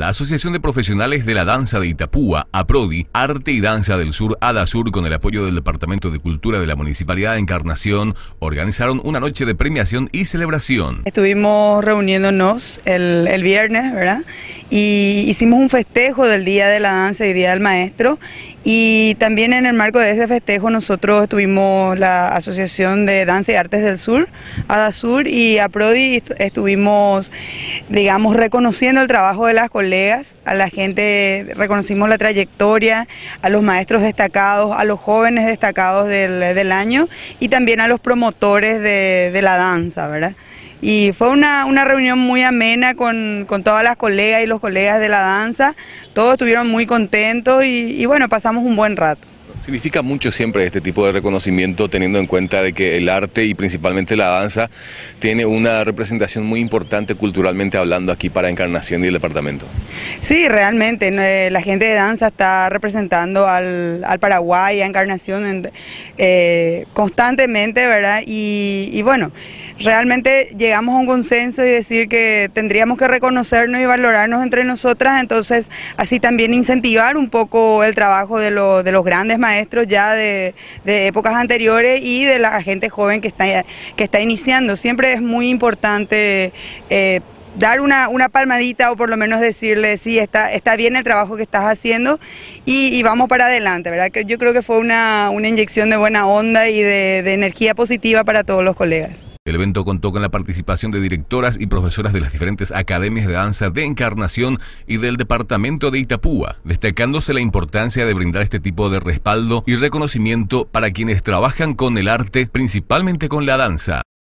La Asociación de Profesionales de la Danza de Itapúa, APRODI, Arte y Danza del Sur, ADASUR, con el apoyo del Departamento de Cultura de la Municipalidad de Encarnación, organizaron una noche de premiación y celebración. Estuvimos reuniéndonos el, viernes, ¿verdad? Y hicimos un festejo del Día de la Danza y Día del Maestro. Y también en el marco de ese festejo nosotros estuvimos la Asociación de Danza y Artes del Sur, ADASUR, y APRODI estuvimos, digamos, reconociendo el trabajo de las colegas a la gente, reconocimos la trayectoria, a los maestros destacados, a los jóvenes destacados del, año y también a los promotores de, la danza, ¿verdad? Y fue una, reunión muy amena con, todas las colegas y los colegas de la danza, todos estuvieron muy contentos y, y bueno, pasamos un buen rato. Significa mucho siempre este tipo de reconocimiento teniendo en cuenta de que el arte y principalmente la danza tiene una representación muy importante culturalmente hablando aquí para Encarnación y el departamento. Sí, realmente, eh, la gente de danza está representando al, al Paraguay, a Encarnación eh, constantemente, ¿verdad? Y, bueno, realmente llegamos a un consenso y decir que tendríamos que reconocernos y valorarnos entre nosotras, entonces así también incentivar un poco el trabajo de, de los grandes maestros ya de, épocas anteriores y de la gente joven que está, que está iniciando. Siempre es muy importante... Eh, dar una, palmadita o por lo menos decirle, sí, está, está bien el trabajo que estás haciendo y, vamos para adelante, ¿verdad? Yo creo que fue una, inyección de buena onda y de energía positiva para todos los colegas. El evento contó con la participación de directoras y profesoras de las diferentes academias de danza de Encarnación y del departamento de Itapúa, destacándose la importancia de brindar este tipo de respaldo y reconocimiento para quienes trabajan con el arte, principalmente con la danza.